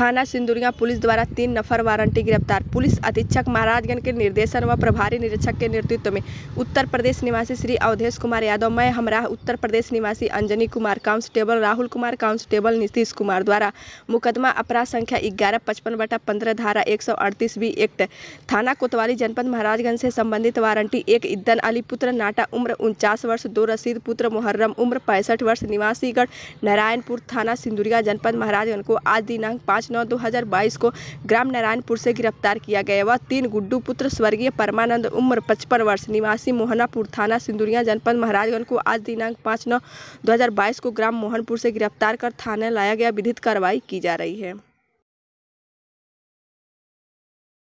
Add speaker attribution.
Speaker 1: थाना सिंदुरिया पुलिस द्वारा तीन नफर वारंटी गिरफ्तार पुलिस अधीक्षक महाराजगंज के निर्देशन व प्रभारी निरीक्षक के नेतृत्व में उत्तर प्रदेश निवासी श्री अवधेश कुमार यादव मैं हमरा उत्तर प्रदेश निवासी अंजनी कुमार कांस्टेबल राहुल कुमार कांस्टेबल नीतीश कुमार द्वारा मुकदमा अपराध संख्या ग्यारह पचपन बटा पंद्रह धारा एक सौ अड़तीस बी एक्ट थाना कोतवाली जनपद महाराजगंज से संबंधित वारंटी एक इद्दन अली पुत्र नाटा उम्र उनचास वर्ष दो रसीद पुत्र मुहर्रम उम्र पैंसठ वर्ष निवासीगढ़ नारायणपुर थाना सिंदुरिया जनपद महाराजगंज को आज दिनांक पाँच नौ दो हज़ार बाईस को ग्राम नारायणपुर से गिरफ्तार किया गया वह तीन गुड्डू पुत्र स्वर्गीय परमानंद उम्र पचपन वर्ष निवासी मोहनापुर थाना सिंदुरिया जनपद महाराजगंज को आज दिनांक पाँच नौ दो को ग्राम मोहनपुर से गिरफ्तार कर थाने लाया गया विधिक कार्रवाई की जा रही है